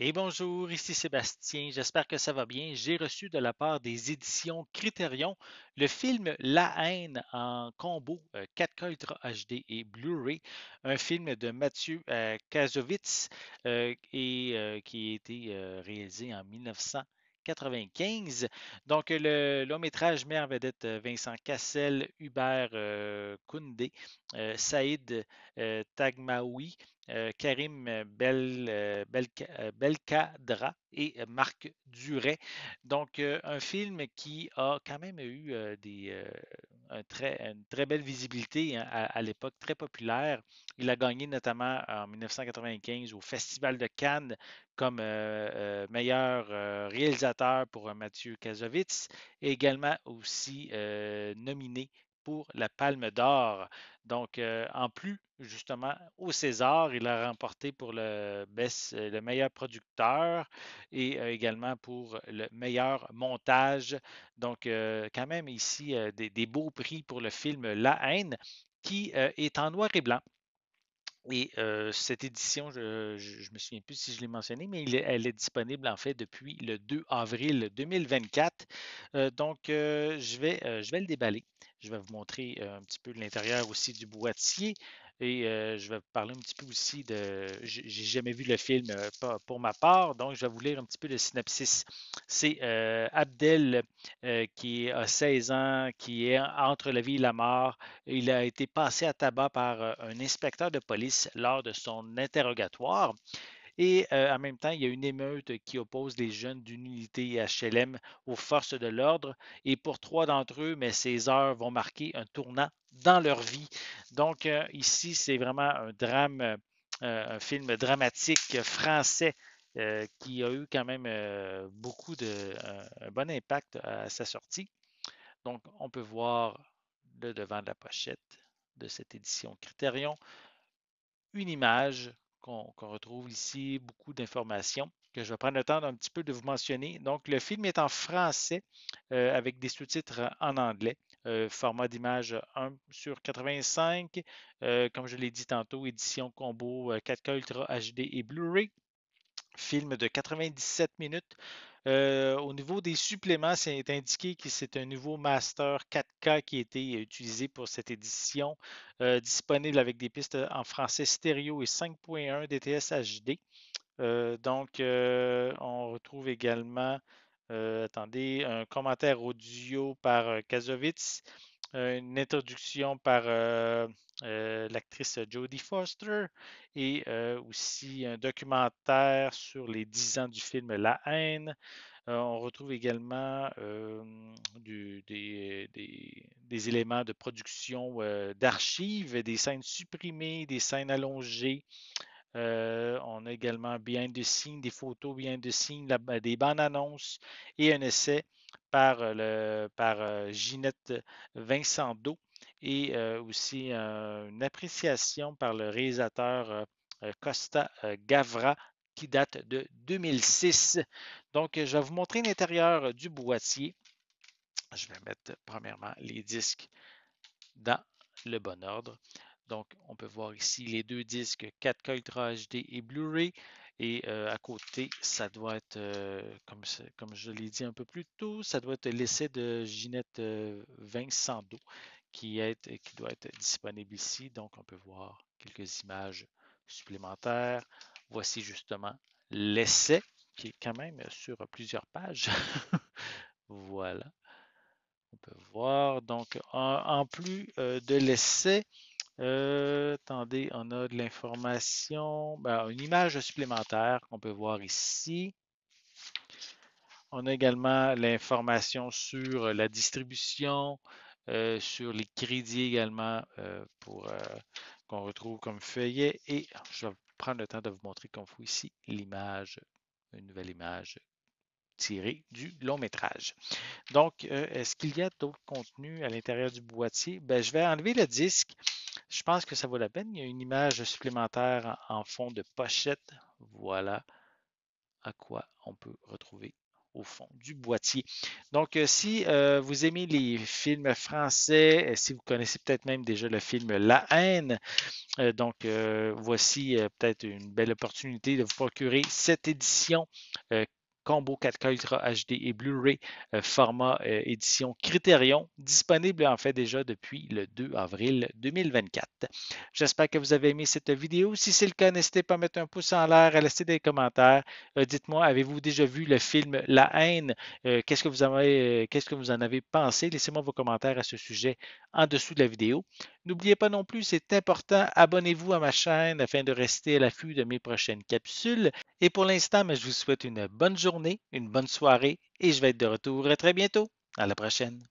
Et bonjour, ici Sébastien, j'espère que ça va bien. J'ai reçu de la part des éditions Criterion le film La haine en combo 4K Ultra HD et Blu-ray, un film de Mathieu euh, euh et, euh, qui a été euh, réalisé en 1995. Donc, le long métrage met en vedette Vincent Cassel, Hubert Koundé, Saïd Tagmaoui euh, Karim euh, Bel, euh, Belkadra et Marc Duret. Donc, un film qui a quand même eu une très belle visibilité hein, à, l'époque, très populaire. Il a gagné notamment en 1995 au Festival de Cannes comme meilleur réalisateur pour Mathieu Kazovitz, et également aussi nominé pour la Palme d'Or. Donc, euh, en plus, justement, au César, il a remporté pour le, euh, meilleur producteur et euh, également pour le meilleur montage. Donc, quand même, ici, des, beaux prix pour le film La haine, qui est en noir et blanc. Et euh, cette édition, je ne me souviens plus si je l'ai mentionnée, mais elle est disponible en fait depuis le 2 avril 2024. Euh, donc, euh, je, vais, je vais le déballer. Je vais vous montrer un petit peu l'intérieur aussi du boîtier. Et euh, je vais vous parler un petit peu aussi de. J'ai jamais vu le film euh, pour ma part, donc je vais vous lire un petit peu le synopsis. C'est euh, Abdel qui a 16 ans, qui est entre la vie et la mort. Il a été passé à tabac par un inspecteur de police lors de son interrogatoire. Et euh, en même temps, il y a une émeute qui oppose les jeunes d'une unité HLM aux forces de l'ordre. Et pour trois d'entre eux, mais ces heures vont marquer un tournant dans leur vie. Donc euh, ici, c'est vraiment un drame, euh, un film dramatique français qui a eu quand même beaucoup de un bon impact à sa sortie. Donc, on peut voir le devant de la pochette de cette édition Critérion, une image qu'on retrouve ici beaucoup d'informations que je vais prendre le temps d'un petit peu de vous mentionner. Donc, le film est en français euh, avec des sous-titres en anglais, euh, format d'image 1 sur 85, euh, comme je l'ai dit tantôt, édition combo 4K Ultra HD et Blu-ray. Film de 97 minutes. Euh, au niveau des suppléments, c'est indiqué que c'est un nouveau Master 4K qui a été utilisé pour cette édition, euh, disponible avec des pistes en français stéréo et 5.1 DTS HD. donc, euh, on retrouve également, attendez, un commentaire audio par Kazovitz une introduction par euh, euh, l'actrice Jodie Foster et euh, aussi un documentaire sur les dix ans du film La haine. on retrouve également des, éléments de production d'archives, des scènes supprimées, des scènes allongées. on a également bien des signes, des photos bien des signes, des bandes annonces et un essai par, euh, euh, Ginette Vincent et euh, aussi une appréciation par le réalisateur Costa Gavra qui date de 2006. Donc, je vais vous montrer l'intérieur du boîtier. Je vais mettre premièrement les disques dans le bon ordre. Donc, on peut voir ici les deux disques 4K Ultra HD et Blu-ray et euh, à côté, ça doit être, euh, comme, je l'ai dit un peu plus tôt, ça doit être l'essai de Ginette euh, Vincent qui, est, qui doit être disponible ici. Donc, on peut voir quelques images supplémentaires. Voici justement l'essai qui est quand même sur plusieurs pages. voilà. On peut voir. Donc, en, plus de l'essai, euh, attendez, on a de l'information, ben, une image supplémentaire qu'on peut voir ici. On a également l'information sur euh, la distribution, euh, sur les crédits également pour qu'on retrouve comme feuillet. Et je vais prendre le temps de vous montrer qu'on fout ici l'image, une nouvelle image tirée du long métrage. Donc, est-ce qu'il y a d'autres contenus à l'intérieur du boîtier? Ben, je vais enlever le disque je pense que ça vaut la peine. Il y a une image supplémentaire en fond de pochette. Voilà à quoi on peut retrouver au fond du boîtier. Donc, euh, si euh, vous aimez les films français, euh, si vous connaissez peut-être même déjà le film La haine, donc voici peut-être une belle opportunité de vous procurer cette édition combo 4K Ultra HD et Blu-ray euh, format euh, édition Criterion, disponible en fait déjà depuis le 2 avril 2024. J'espère que vous avez aimé cette vidéo. Si c'est le cas, n'hésitez pas à mettre un pouce en l'air, à laisser des commentaires. Euh, dites-moi, avez-vous déjà vu le film La haine? qu'est-ce que vous avez, qu'est-ce que vous en avez pensé? Laissez-moi vos commentaires à ce sujet en dessous de la vidéo. N'oubliez pas non plus, c'est important, abonnez-vous à ma chaîne afin de rester à l'affût de mes prochaines capsules. Et pour l'instant, ben, je vous souhaite une bonne journée, une bonne soirée et je vais être de retour très bientôt. À la prochaine.